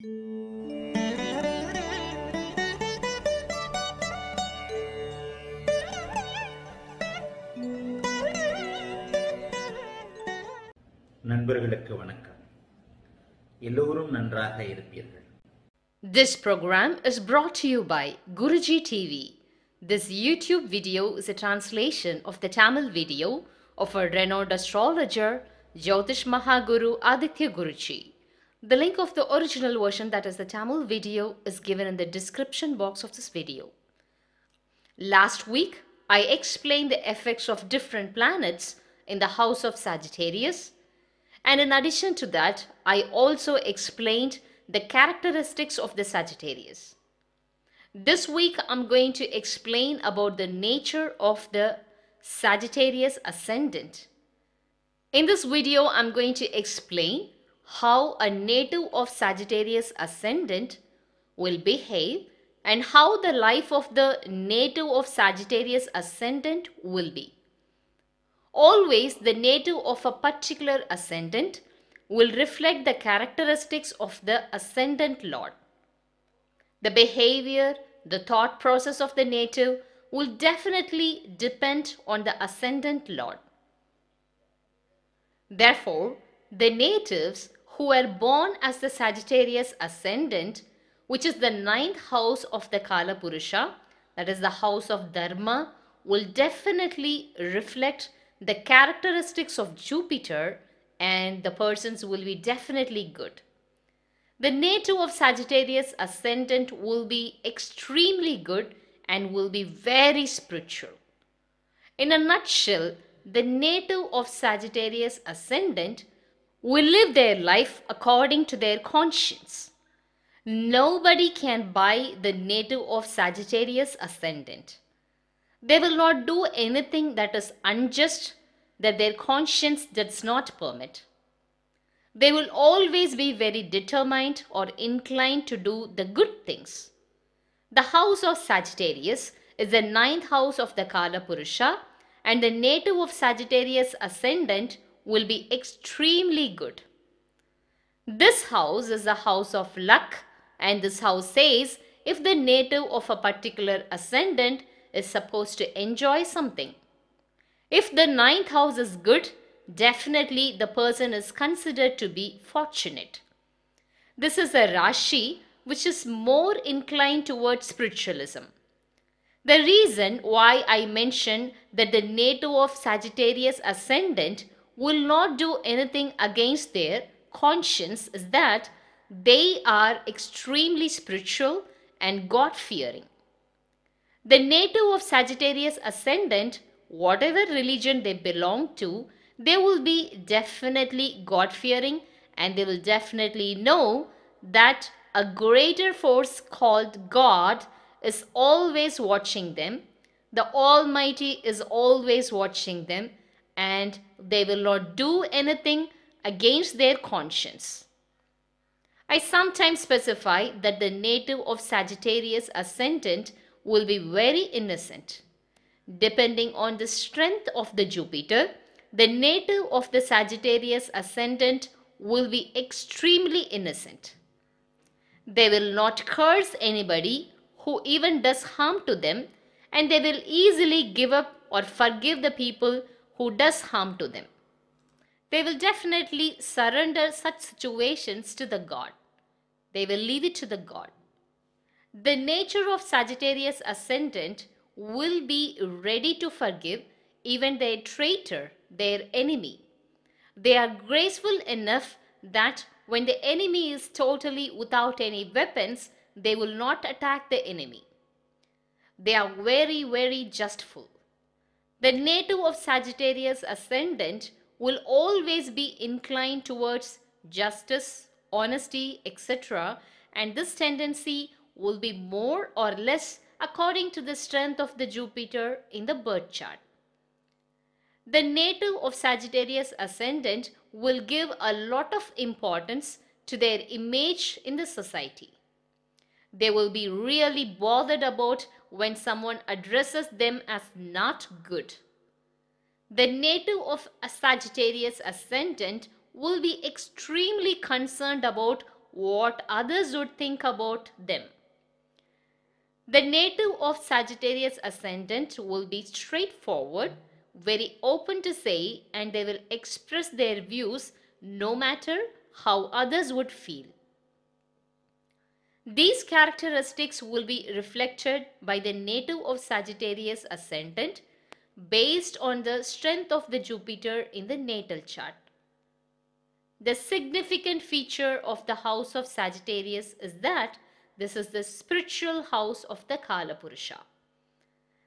This program is brought to you by Guruji TV. This YouTube video is a translation of the Tamil video of a renowned astrologer, Jyotish Mahaguru Aditya Guruji. The link of the original version that is the Tamil video is given in the description box of this video. Last week, I explained the effects of different planets in the house of Sagittarius and in addition to that, I also explained the characteristics of the Sagittarius. This week, I'm going to explain about the nature of the Sagittarius ascendant. In this video, I'm going to explain how a native of Sagittarius ascendant will behave and how the life of the native of Sagittarius ascendant will be. Always the native of a particular ascendant will reflect the characteristics of the ascendant lord. The behavior, the thought process of the native will definitely depend on the ascendant lord. Therefore, the natives who were born as the Sagittarius ascendant, which is the ninth house of the Kala Purusha, that is the house of Dharma, will definitely reflect the characteristics of Jupiter and the persons will be definitely good. The native of Sagittarius ascendant will be extremely good and will be very spiritual. In a nutshell, the native of Sagittarius ascendant will live their life according to their conscience. Nobody can buy the native of Sagittarius ascendant. They will not do anything that is unjust that their conscience does not permit. They will always be very determined or inclined to do the good things. The house of Sagittarius is the ninth house of the Kala Purusha and the native of Sagittarius ascendant will be extremely good. This house is the house of luck and this house says if the native of a particular ascendant is supposed to enjoy something. If the ninth house is good, definitely the person is considered to be fortunate. This is a Rashi which is more inclined towards spiritualism. The reason why I mention that the native of Sagittarius ascendant will not do anything against their conscience is that they are extremely spiritual and God fearing. The native of Sagittarius ascendant, whatever religion they belong to, they will be definitely God fearing and they will definitely know that a greater force called God is always watching them. The Almighty is always watching them and they will not do anything against their conscience. I sometimes specify that the native of Sagittarius ascendant will be very innocent. Depending on the strength of the Jupiter, the native of the Sagittarius ascendant will be extremely innocent. They will not curse anybody who even does harm to them and they will easily give up or forgive the people who does harm to them. They will definitely surrender such situations to the God. They will leave it to the God. The nature of Sagittarius ascendant will be ready to forgive even their traitor, their enemy. They are graceful enough that when the enemy is totally without any weapons, they will not attack the enemy. They are very, very justful. The native of Sagittarius ascendant will always be inclined towards justice, honesty, etc. And this tendency will be more or less according to the strength of the Jupiter in the birth chart. The native of Sagittarius ascendant will give a lot of importance to their image in the society. They will be really bothered about when someone addresses them as not good. The native of a Sagittarius ascendant will be extremely concerned about what others would think about them. The native of Sagittarius ascendant will be straightforward, very open to say, and they will express their views no matter how others would feel. These characteristics will be reflected by the native of Sagittarius ascendant based on the strength of the Jupiter in the natal chart. The significant feature of the house of Sagittarius is that this is the spiritual house of the Kalapurusha.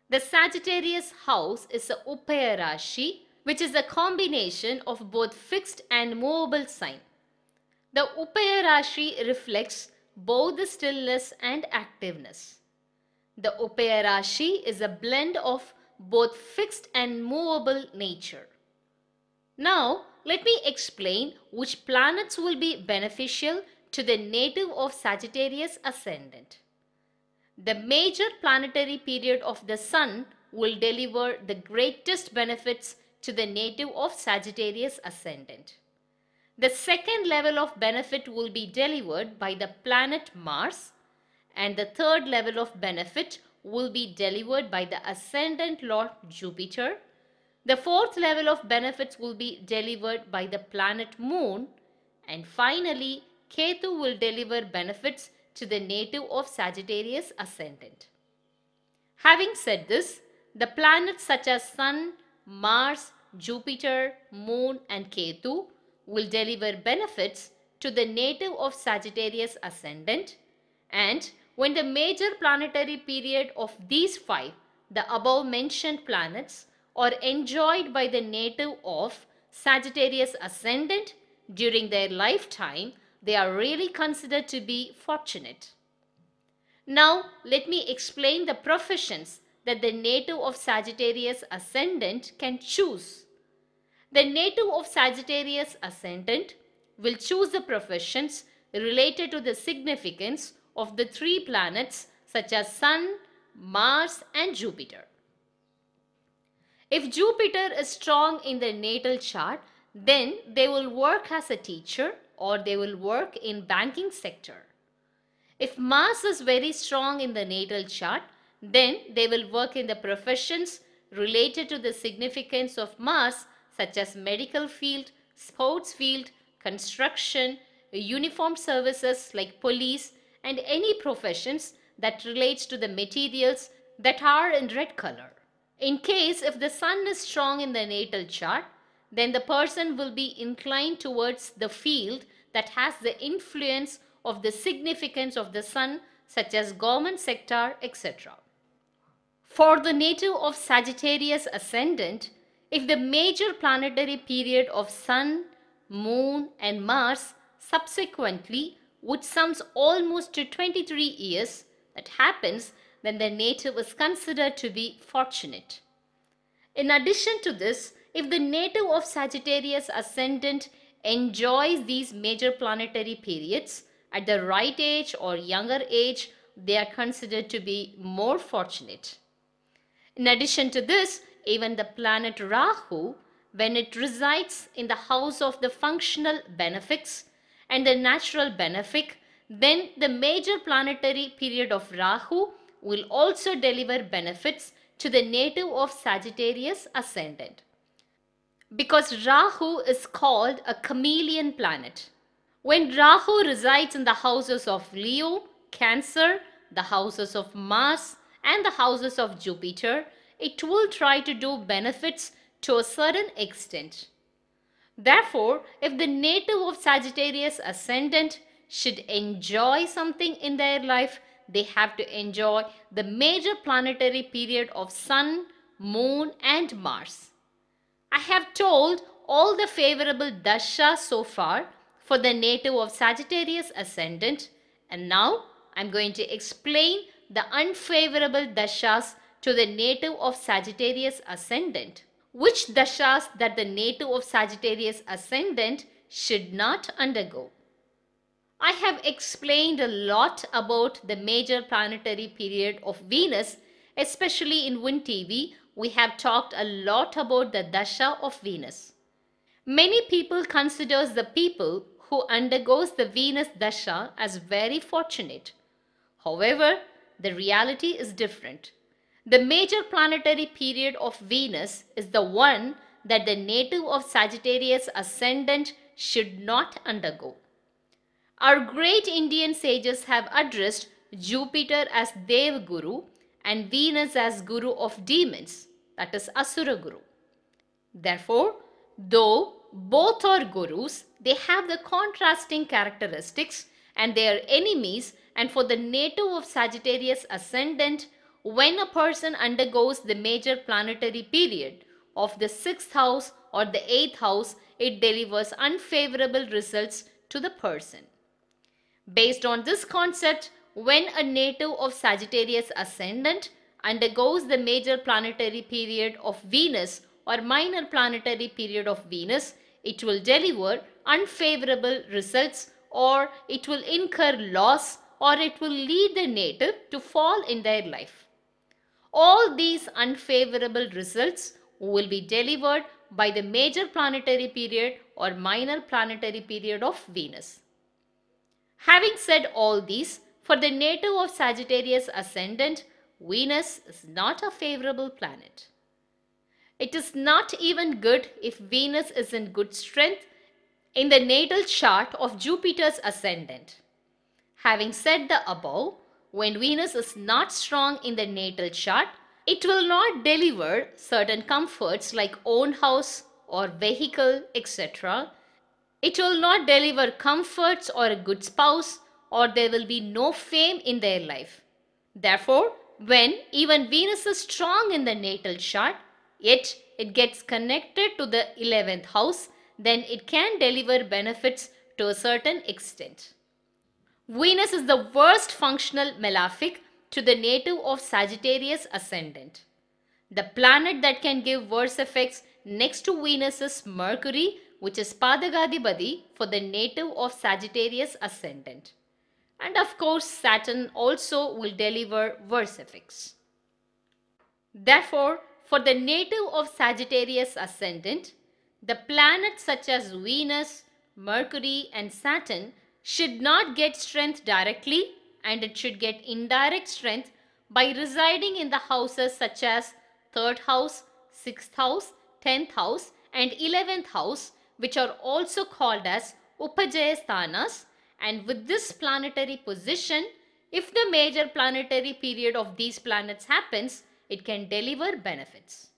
The Sagittarius house is a Upaya Rashi, which is a combination of both fixed and movable sign. The Upaya Rashi reflects both the stillness and activeness. The Upayarashi is a blend of both fixed and movable nature. Now, let me explain which planets will be beneficial to the native of Sagittarius ascendant. The major planetary period of the Sun will deliver the greatest benefits to the native of Sagittarius ascendant. The second level of benefit will be delivered by the planet Mars and the third level of benefit will be delivered by the ascendant Lord Jupiter. The fourth level of benefits will be delivered by the planet Moon and finally Ketu will deliver benefits to the native of Sagittarius ascendant. Having said this, the planets such as Sun, Mars, Jupiter, Moon and Ketu will deliver benefits to the native of Sagittarius ascendant and when the major planetary period of these five, the above mentioned planets, are enjoyed by the native of Sagittarius ascendant during their lifetime, they are really considered to be fortunate. Now, let me explain the professions that the native of Sagittarius ascendant can choose. The native of Sagittarius ascendant will choose the professions related to the significance of the three planets such as Sun, Mars and Jupiter. If Jupiter is strong in the natal chart, then they will work as a teacher or they will work in banking sector. If Mars is very strong in the natal chart, then they will work in the professions related to the significance of Mars such as medical field, sports field, construction, uniformed services like police and any professions that relates to the materials that are in red color. In case if the sun is strong in the natal chart, then the person will be inclined towards the field that has the influence of the significance of the sun such as government sector etc. For the native of Sagittarius ascendant, if the major planetary period of Sun, Moon and Mars subsequently, which sums almost to 23 years, that happens, when the native is considered to be fortunate. In addition to this, if the native of Sagittarius ascendant enjoys these major planetary periods at the right age or younger age, they are considered to be more fortunate. In addition to this, even the planet Rahu, when it resides in the house of the functional benefics and the natural benefic, then the major planetary period of Rahu will also deliver benefits to the native of Sagittarius ascendant. Because Rahu is called a chameleon planet. When Rahu resides in the houses of Leo, Cancer, the houses of Mars, and the houses of Jupiter, it will try to do benefits to a certain extent. Therefore, if the native of Sagittarius ascendant should enjoy something in their life, they have to enjoy the major planetary period of Sun, Moon, and Mars. I have told all the favorable dasha so far for the native of Sagittarius ascendant, and now I'm going to explain the unfavorable dashas to the native of Sagittarius ascendant. Which dashas that the native of Sagittarius ascendant should not undergo. I have explained a lot about the major planetary period of Venus, especially in Win TV. We have talked a lot about the Dasha of Venus. Many people considers the people who undergoes the Venus Dasha as very fortunate. However, the reality is different. The major planetary period of Venus is the one that the native of Sagittarius ascendant should not undergo. Our great Indian sages have addressed Jupiter as Dev Guru and Venus as Guru of demons, that is Asura Guru. Therefore, though both are gurus, they have the contrasting characteristics and they are enemies and for the native of Sagittarius ascendant, when a person undergoes the major planetary period of the 6th house or the 8th house, it delivers unfavorable results to the person. Based on this concept, when a native of Sagittarius ascendant undergoes the major planetary period of Venus or minor planetary period of Venus, it will deliver unfavorable results or it will incur loss or it will lead the native to fall in their life. All these unfavorable results will be delivered by the major planetary period or minor planetary period of Venus. Having said all these, for the native of Sagittarius ascendant, Venus is not a favorable planet. It is not even good if Venus is in good strength in the natal chart of Jupiter's ascendant. Having said the above, when Venus is not strong in the natal chart, it will not deliver certain comforts like own house or vehicle, etc. It will not deliver comforts or a good spouse, or there will be no fame in their life. Therefore, when even Venus is strong in the natal chart, yet it gets connected to the 11th house, then it can deliver benefits to a certain extent. Venus is the worst functional malefic to the native of Sagittarius ascendant. The planet that can give worse effects next to Venus is Mercury, which is Padagadibadi for the native of Sagittarius ascendant. And of course, Saturn also will deliver worse effects. Therefore, for the native of Sagittarius ascendant, the planets such as Venus, Mercury, and Saturn should not get strength directly and it should get indirect strength by residing in the houses such as 3rd house, 6th house, 10th house and 11th house which are also called as Upajayasthanas and with this planetary position if the major planetary period of these planets happens it can deliver benefits.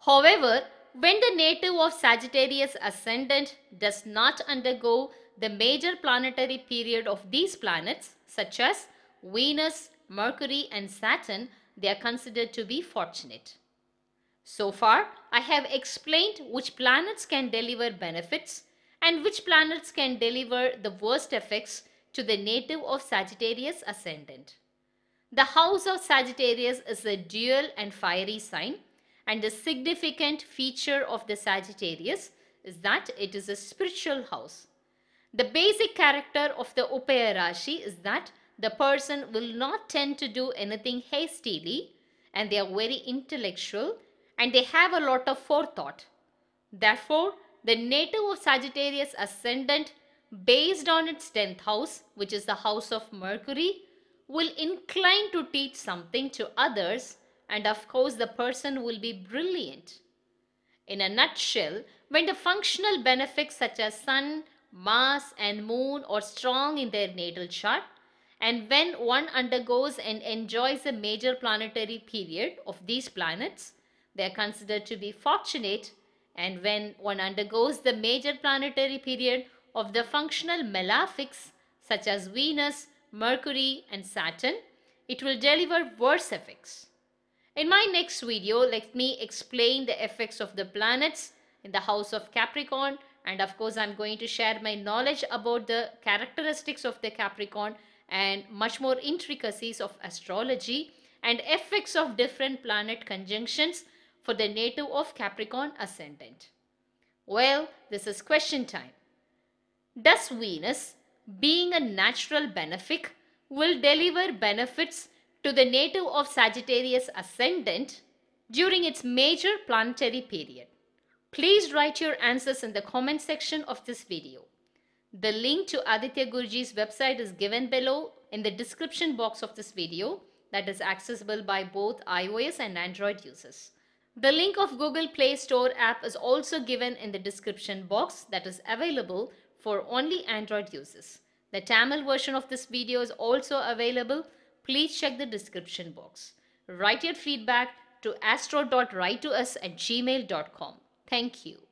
However, when the native of Sagittarius ascendant does not undergo the major planetary period of these planets, such as Venus, Mercury and Saturn, they are considered to be fortunate. So far, I have explained which planets can deliver benefits and which planets can deliver the worst effects to the native of Sagittarius ascendant. The house of Sagittarius is a dual and fiery sign and a significant feature of the Sagittarius is that it is a spiritual house. The basic character of the Upaya Rashi is that the person will not tend to do anything hastily and they are very intellectual and they have a lot of forethought. Therefore, the native of Sagittarius ascendant based on its 10th house, which is the house of Mercury, will incline to teach something to others and of course the person will be brilliant. In a nutshell, when the functional benefits such as sun, Mars and Moon are strong in their natal chart. And when one undergoes and enjoys a major planetary period of these planets, they are considered to be fortunate. And when one undergoes the major planetary period of the functional malefics, such as Venus, Mercury, and Saturn, it will deliver worse effects. In my next video, let me explain the effects of the planets in the house of Capricorn and of course I'm going to share my knowledge about the characteristics of the Capricorn and much more intricacies of astrology and effects of different planet conjunctions for the native of Capricorn ascendant. Well, this is question time. Does Venus, being a natural benefic, will deliver benefits to the native of Sagittarius ascendant during its major planetary period? Please write your answers in the comment section of this video. The link to Aditya Guruji's website is given below in the description box of this video that is accessible by both iOS and Android users. The link of Google Play Store app is also given in the description box that is available for only Android users. The Tamil version of this video is also available. Please check the description box. Write your feedback to astrowrite 2 at gmail.com. Thank you.